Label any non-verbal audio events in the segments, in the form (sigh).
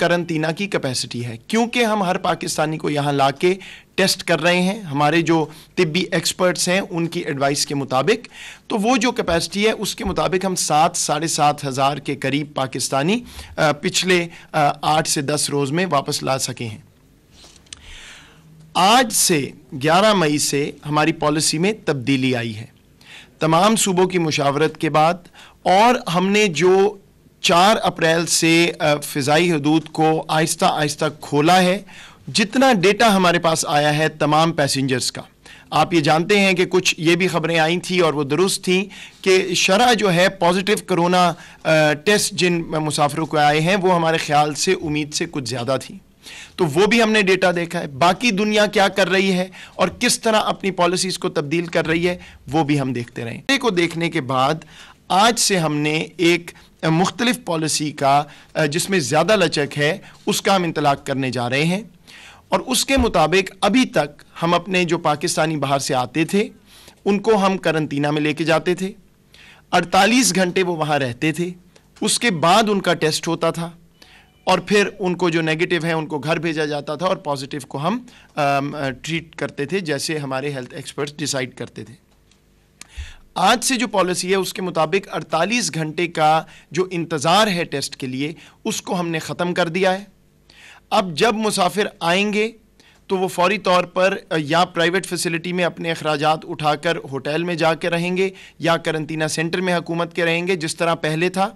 करंतीना की कैपेसिटी है क्योंकि हम हर पाकिस्तानी को यहाँ ला के टेस्ट कर रहे हैं हमारे जो तिब्बी एक्सपर्ट्स हैं उनकी एडवाइस के मुताबिक तो वो जो कैपेसिटी है उसके मुताबिक हम सात साढ़े सात हज़ार के करीब पाकिस्तानी पिछले आठ से दस रोज़ में वापस ला सके हैं आज से 11 मई से हमारी पॉलिसी में तब्दीली आई है तमाम सूबों की मुशावरत के बाद और हमने जो चार अप्रैल से फ़िज़ाई हदूद को आहिस्ता आहिस्ता खोला है जितना डेटा हमारे पास आया है तमाम पैसेंजर्स का आप ये जानते हैं कि कुछ ये भी ख़बरें आई थी और वो दुरुस्त थी कि शरा जो है पॉजिटिव करोना टेस्ट जिन मुसाफिरों को आए हैं वो हमारे ख्याल से उम्मीद से कुछ ज़्यादा थी तो वो भी हमने डेटा देखा है बाकी दुनिया क्या कर रही है और किस तरह अपनी पॉलिसीज़ को तब्दील कर रही है वो भी हम देखते रहे को देखने के बाद आज से हमने एक मुख्तलिफ पॉलिसी का जिसमें ज़्यादा लचक है उसका हम इंतलाक करने जा रहे हैं और उसके मुताबिक अभी तक हम अपने जो पाकिस्तानी बाहर से आते थे उनको हम करंतना में लेके जाते थे 48 घंटे वो वहाँ रहते थे उसके बाद उनका टेस्ट होता था और फिर उनको जो नेगेटिव है उनको घर भेजा जाता था और पॉजिटिव को हम ट्रीट करते थे जैसे हमारे हेल्थ एक्सपर्ट्स डिसाइड करते थे आज से जो पॉलिसी है उसके मुताबिक 48 घंटे का जो इंतज़ार है टेस्ट के लिए उसको हमने ख़त्म कर दिया है अब जब मुसाफिर आएंगे तो वो फौरी तौर पर या प्राइवेट फैसिलिटी में अपने अखराज उठाकर होटल में जा कर रहेंगे या करंतना सेंटर में हुकूमत के रहेंगे जिस तरह पहले था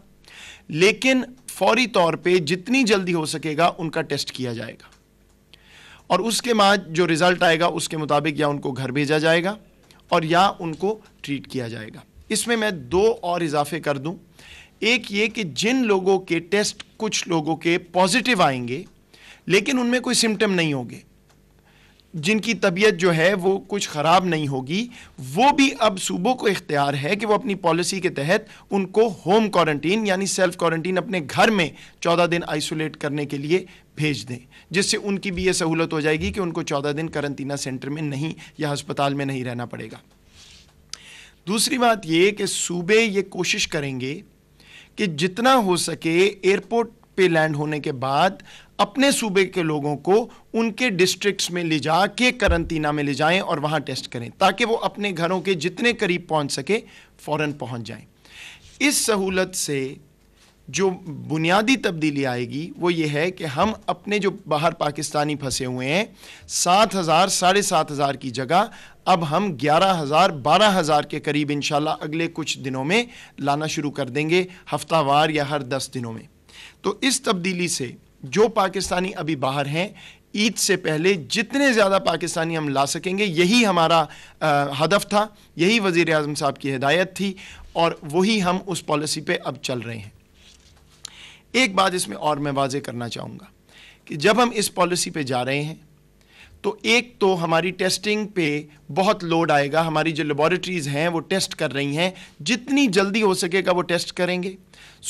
लेकिन फौरी तौर पर जितनी जल्दी हो सकेगा उनका टेस्ट किया जाएगा और उसके बाद जो रिज़ल्ट आएगा उसके मुताबिक या उनको घर भेजा जाएगा और या उनको ट्रीट किया जाएगा इसमें मैं दो और इजाफे कर दूं एक ये कि जिन लोगों के टेस्ट कुछ लोगों के पॉजिटिव आएंगे लेकिन उनमें कोई सिम्टम नहीं होंगे जिनकी तबीयत जो है वो कुछ ख़राब नहीं होगी वो भी अब सूबों को इख्तियार है कि वो अपनी पॉलिसी के तहत उनको होम क्वारंटीन यानी सेल्फ क्वारंटीन अपने घर में चौदह दिन आइसोलेट करने के लिए भेज दें जिससे उनकी भी ये सहूलत हो जाएगी कि उनको चौदह दिन करंतना सेंटर में नहीं या अस्पताल में नहीं रहना पड़ेगा दूसरी बात ये कि सूबे ये कोशिश करेंगे कि जितना हो सके एयरपोर्ट पे लैंड होने के बाद अपने सूबे के लोगों को उनके डिस्ट्रिक्ट्स में ले जा के करंतना में ले जाएं और वहाँ टेस्ट करें ताकि वो अपने घरों के जितने करीब पहुँच सके फ़ौरन पहुँच जाएं इस सहूलत से जो बुनियादी तब्दीली आएगी वो ये है कि हम अपने जो बाहर पाकिस्तानी फंसे हुए हैं सात हज़ार साढ़े सात हज़ार की जगह अब हम ग्यारह हज़ार बारह हज़ार के करीब इन अगले कुछ दिनों में लाना शुरू कर देंगे हफ्तावार या हर दस दिनों में तो इस तब्दीली से जो पाकिस्तानी अभी बाहर हैं ईद से पहले जितने ज़्यादा पाकिस्तानी हम ला सकेंगे यही हमारा हदफ था यही वज़ी अजम साहब की हिदायत थी और वही हम उस पॉलिसी पे अब चल रहे हैं एक बात इसमें और मैं वाजे करना चाहूँगा कि जब हम इस पॉलिसी पे जा रहे हैं तो एक तो हमारी टेस्टिंग पे बहुत लोड आएगा हमारी जो लेबॉरेटरीज़ हैं वो टेस्ट कर रही हैं जितनी जल्दी हो सकेगा वो टेस्ट करेंगे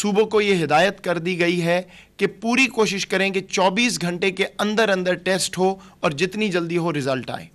सूबों को ये हिदायत कर दी गई है कि पूरी कोशिश करें कि 24 घंटे के अंदर अंदर टेस्ट हो और जितनी जल्दी हो रिज़ल्ट आए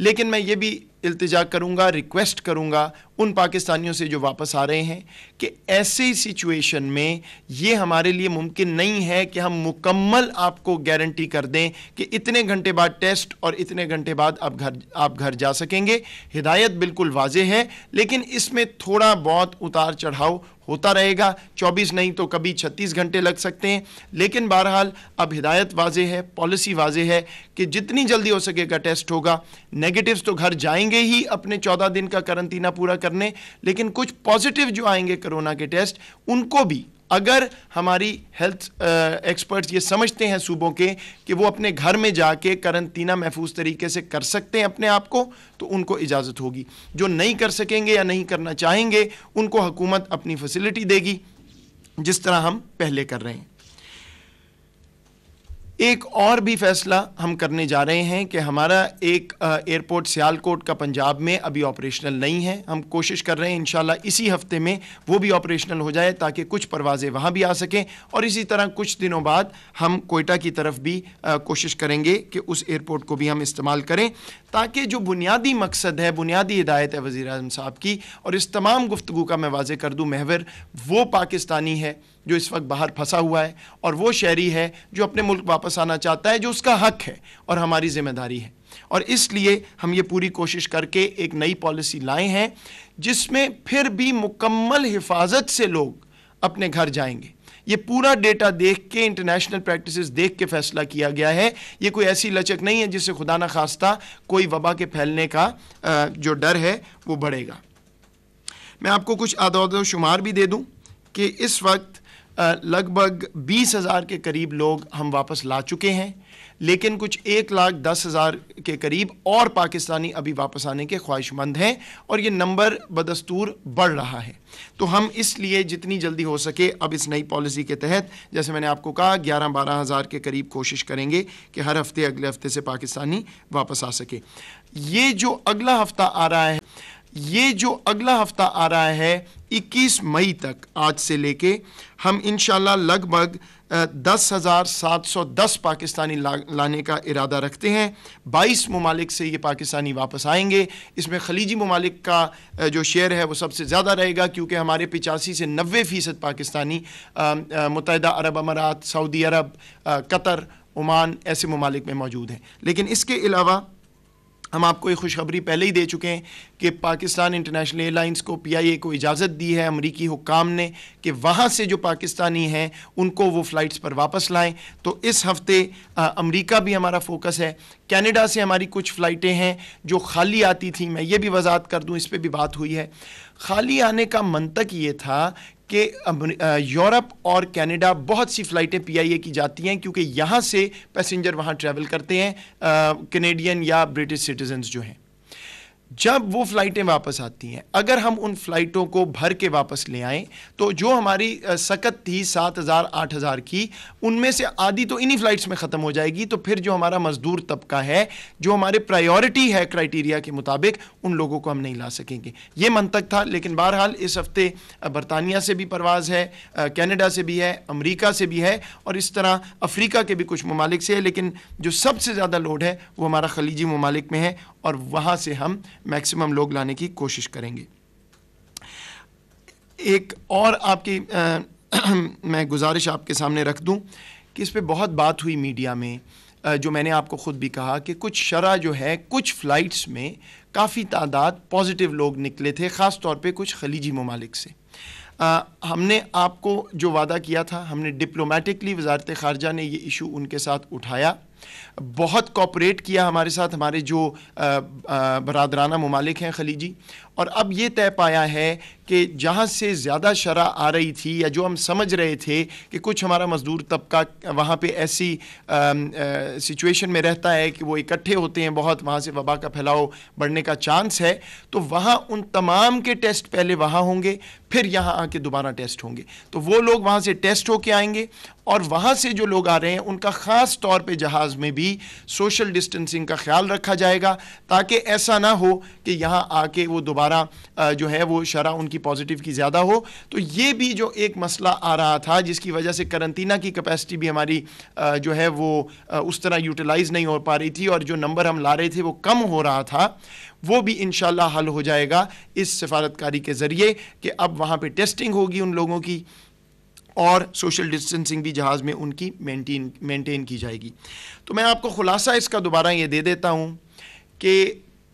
लेकिन मैं ये भी इल्तजा करूंगा रिक्वेस्ट करूंगा उन पाकिस्तानियों से जो वापस आ रहे हैं कि ऐसे सिचुएशन में ये हमारे लिए मुमकिन नहीं है कि हम मुकम्मल आपको गारंटी कर दें कि इतने घंटे बाद टेस्ट और इतने घंटे बाद आप घर आप घर जा सकेंगे हिदायत बिल्कुल वाजे है लेकिन इसमें थोड़ा बहुत उतार चढ़ाव होता रहेगा 24 नहीं तो कभी 36 घंटे लग सकते हैं लेकिन बहरहाल अब हिदायत वाजे है पॉलिसी वाजे है कि जितनी जल्दी हो सकेगा टेस्ट होगा नेगेटिव्स तो घर जाएंगे लगे ही अपने चौदह दिन का करंतना पूरा करने लेकिन कुछ पॉजिटिव जो आएंगे कोरोना के टेस्ट उनको भी अगर हमारी हेल्थ एक्सपर्ट्स ये समझते हैं सूबों के कि वो अपने घर में जाके करंतना महफूज तरीके से कर सकते हैं अपने आप को तो उनको इजाज़त होगी जो नहीं कर सकेंगे या नहीं करना चाहेंगे उनको हुकूमत अपनी फैसिलिटी देगी जिस तरह हम पहले कर रहे हैं एक और भी फैसला हम करने जा रहे हैं कि हमारा एक एयरपोर्ट सियालकोट का पंजाब में अभी ऑपरेशनल नहीं है हम कोशिश कर रहे हैं इन इसी हफ्ते में वो भी ऑपरेशनल हो जाए ताकि कुछ परवाज़ें वहाँ भी आ सकें और इसी तरह कुछ दिनों बाद हम कोयटा की तरफ भी आ, कोशिश करेंगे कि उस एयरपोर्ट को भी हम इस्तेमाल करें ताकि जो बुनियादी मकसद है बुनियादी हिदायत है वज़ी अजम साहब की और इस तमाम गुफ्तु का मैं वाज कर दूँ महवर वो पाकिस्तानी है जो इस वक्त बाहर फंसा हुआ है और वो शहरी है जो अपने मुल्क वापस आना चाहता है जो उसका हक है और हमारी जिम्मेदारी है और इसलिए हम ये पूरी कोशिश करके एक नई पॉलिसी लाए हैं जिसमें फिर भी मुकम्मल हिफाजत से लोग अपने घर जाएंगे ये पूरा डेटा देख के इंटरनेशनल प्रैक्टिसेस देख के फैसला किया गया है ये कोई ऐसी लचक नहीं है जिससे खुदा न खास्ता कोई वबा के फैलने का जो डर है वो बढ़ेगा मैं आपको कुछ आदाद शुमार भी दे दूँ कि इस वक्त लगभग बीस हज़ार के करीब लोग हम वापस ला चुके हैं लेकिन कुछ एक लाख दस हज़ार के करीब और पाकिस्तानी अभी वापस आने के ख्वाहिशमंद हैं और ये नंबर बदस्तूर बढ़ रहा है तो हम इसलिए जितनी जल्दी हो सके अब इस नई पॉलिसी के तहत जैसे मैंने आपको कहा ग्यारह बारह हज़ार के करीब कोशिश करेंगे कि हर हफ्ते अगले हफ्ते से पाकिस्तानी वापस आ सके ये जो अगला हफ्ता आ रहा है ये जो अगला हफ्ता आ रहा है 21 मई तक आज से लेके हम इन लगभग दस हज़ार सात सौ दस पाकिस्तानी ला, लाने का इरादा रखते हैं बाईस ममालिक से ये पाकिस्तानी वापस आएंगे इसमें खलीजी ममालिक का जो शेयर है वो सबसे ज़्यादा रहेगा क्योंकि हमारे पिचासी से नबे फ़ीसद पाकिस्तानी मुतहदा अरब अमारात सऊदी अरब कतर ओमान ऐसे ममालिक में मौजूद हैं लेकिन इसके अलावा हम आपको ये खुशखबरी पहले ही दे चुके हैं कि पाकिस्तान इंटरनेशनल एयरलाइंस को पीआईए को इजाज़त दी है अमरीकी हुकाम ने कि वहाँ से जो पाकिस्तानी हैं उनको वो फ़्लाइट्स पर वापस लाएं तो इस हफ्ते अमरीका भी हमारा फोकस है कनाडा से हमारी कुछ फ़्लाइटें हैं जो खाली आती थी मैं ये भी वजात कर दूँ इस पर भी बात हुई है खाली आने का मनतक ये था कि यूरोप और कनाडा बहुत सी फ़्लाइटें पीआईए की जाती हैं क्योंकि यहाँ से पैसेंजर वहाँ ट्रैवल करते हैं कनेडियन या ब्रिटिश सिटीजन्स जो हैं जब वो फ्लाइटें वापस आती हैं अगर हम उन फ्लाइटों को भर के वापस ले आएँ तो जो हमारी सकत थी सात हज़ार आठ हज़ार की उनमें से आधी तो इन्हीं फ़्लाइट्स में ख़त्म हो जाएगी तो फिर जो हमारा मज़दूर तबका है जो हमारे प्रायोरिटी है क्राइटेरिया के मुताबिक उन लोगों को हम नहीं ला सकेंगे ये तक था लेकिन बहरहाल इस हफ्ते बरतानिया से भी परवाज़ है कैनेडा से भी है अमरीका से भी है और इस तरह अफ्रीका के भी कुछ ममालिक से है लेकिन जो सबसे ज़्यादा लोड है वो हमारा खलीजी ममालिक में है और वहाँ से हम मैक्सिमम लोग लाने की कोशिश करेंगे एक और आपकी आ, (clears throat) मैं गुजारिश आपके सामने रख दूं कि इस पर बहुत बात हुई मीडिया में जो मैंने आपको ख़ुद भी कहा कि कुछ शरा जो है कुछ फ़्लाइट्स में काफ़ी तादाद पॉजिटिव लोग निकले थे ख़ास तौर पे कुछ खलीजी ममालिक से आ, हमने आपको जो वादा किया था हमने डिप्लोमेटिकली वजारत ख़ारजा ने ये इशू उनके साथ उठाया बहुत कॉपरेट किया हमारे साथ हमारे जो बरदराना ममालिक हैं खलीजी और अब ये तय पाया है कि जहाँ से ज़्यादा शरह आ रही थी या जो हम समझ रहे थे कि कुछ हमारा मज़दूर तबका वहाँ पे ऐसी सिचुएशन में रहता है कि वो इकट्ठे होते हैं बहुत वहाँ से वबा का फैलाव बढ़ने का चांस है तो वहाँ उन तमाम के टेस्ट पहले वहाँ होंगे फिर यहाँ आके दोबारा टेस्ट होंगे तो वो लोग वहाँ से टेस्ट होके आएंगे और वहाँ से जो लोग आ रहे हैं उनका ख़ास तौर पर जहाज अंदाज में भी सोशल डिस्टेंसिंग का ख्याल रखा जाएगा ताकि ऐसा ना हो कि यहाँ आके वो दोबारा जो है वो शरह उनकी पॉजिटिव की ज़्यादा हो तो ये भी जो एक मसला आ रहा था जिसकी वजह से करंतना की कैपेसिटी भी हमारी जो है वो उस तरह यूटिलाइज नहीं हो पा रही थी और जो नंबर हम ला रहे थे वो कम हो रहा था वो भी इन हल हो जाएगा इस सफारतकारी के ज़रिए कि अब वहाँ पर टेस्टिंग होगी उन लोगों की और सोशल डिस्टेंसिंग भी जहाज़ में उनकी मेंटेन मेंटेन की जाएगी तो मैं आपको ख़ुलासा इसका दोबारा ये दे देता हूँ कि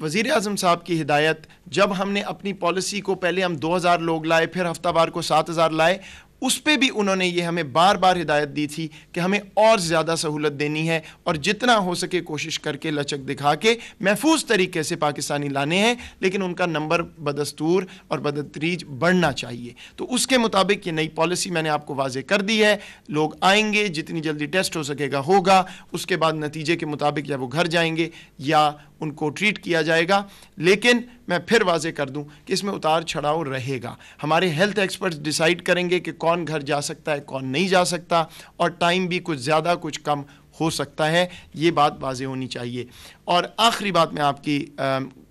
वज़ी अजम साहब की हिदायत जब हमने अपनी पॉलिसी को पहले हम 2000 लोग लाए फिर हफ्तावार को 7000 लाए उस पर भी उन्होंने ये हमें बार बार हिदायत दी थी कि हमें और ज़्यादा सहूलत देनी है और जितना हो सके कोशिश करके लचक दिखा के महफूज तरीके से पाकिस्तानी लाने हैं लेकिन उनका नंबर बदस्तूर और बदतरीज बढ़ना चाहिए तो उसके मुताबिक ये नई पॉलिसी मैंने आपको वाजे कर दी है लोग आएंगे जितनी जल्दी टेस्ट हो सकेगा होगा उसके बाद नतीजे के मुताबिक या वो घर जाएंगे या उनको ट्रीट किया जाएगा लेकिन मैं फिर वाजे कर दूं कि इसमें उतार चढ़ाव रहेगा हमारे हेल्थ एक्सपर्ट्स डिसाइड करेंगे कि कौन घर जा सकता है कौन नहीं जा सकता और टाइम भी कुछ ज़्यादा कुछ कम हो सकता है ये बात वाजे होनी चाहिए और आखिरी बात मैं आपकी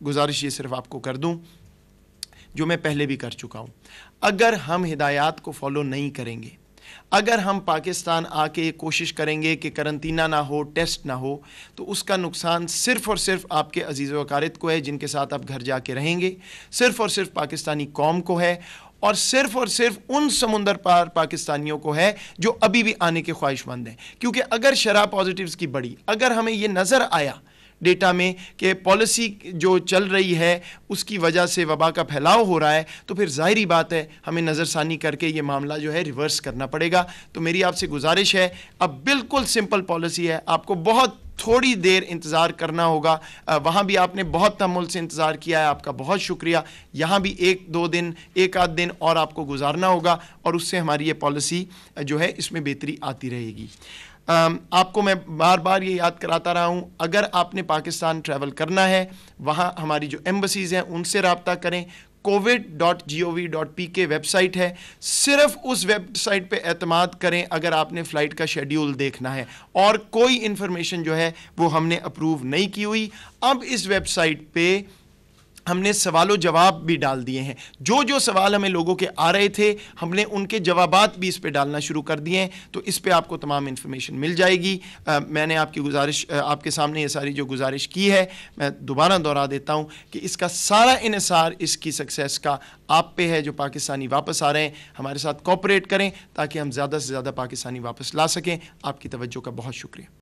गुजारिश ये सिर्फ आपको कर दूँ जो मैं पहले भी कर चुका हूँ अगर हम हिदायत को फॉलो नहीं करेंगे अगर हम पाकिस्तान आके कोशिश करेंगे कि करंतना ना हो टेस्ट ना हो तो उसका नुकसान सिर्फ़ और सिर्फ आपके अजीज़ वकारत को है जिनके साथ आप घर जाके रहेंगे सिर्फ़ और सिर्फ पाकिस्तानी कौम को है और सिर्फ और सिर्फ उन समुंदर पार पाकिस्तानियों को है जो अभी भी आने के ख्वाहिशमंद हैं क्योंकि अगर शराब पॉजिटिव्स की बढ़ी अगर हमें ये नज़र आया डेटा में कि पॉलिसी जो चल रही है उसकी वजह से वबा का फैलाव हो रहा है तो फिर ज़ाहरी बात है हमें नज़रसानी करके ये मामला जो है रिवर्स करना पड़ेगा तो मेरी आपसे गुजारिश है अब बिल्कुल सिंपल पॉलिसी है आपको बहुत थोड़ी देर इंतज़ार करना होगा वहाँ भी आपने बहुत तमुल से इंतज़ार किया है आपका बहुत शुक्रिया यहाँ भी एक दो दिन एक आध दिन और आपको गुजारना होगा और उससे हमारी ये पॉलिसी जो है इसमें बेहतरी आती रहेगी Um, आपको मैं बार बार ये याद कराता रहा हूँ अगर आपने पाकिस्तान ट्रैवल करना है वहाँ हमारी जो एम्बसीज़ हैं उनसे रबता करें covid dot G O V dot P K website है सिर्फ उस वेबसाइट पे अतमाद करें अगर आपने फ़्लाइट का शेड्यूल देखना है और कोई इन्फॉर्मेशन जो है वो हमने अप्रूव नहीं की हुई अब इस वेबसाइट पर हमने सवालों जवाब भी डाल दिए हैं जो जो सवाल हमें लोगों के आ रहे थे हमने उनके जवाब भी इस पर डालना शुरू कर दिए हैं तो इस पर आपको तमाम इन्फॉर्मेशन मिल जाएगी आ, मैंने आपकी गुजारिश आपके सामने ये सारी जो गुजारिश की है मैं दोबारा दोहरा देता हूँ कि इसका सारा इसार इसकी सक्सेस का आप पे है जो पाकिस्तानी वापस आ रहे हैं हमारे साथ कॉपरेट करें ताकि हम ज़्यादा से ज़्यादा पाकिस्तानी वापस ला सकें आपकी तवज्जो का बहुत शुक्रिया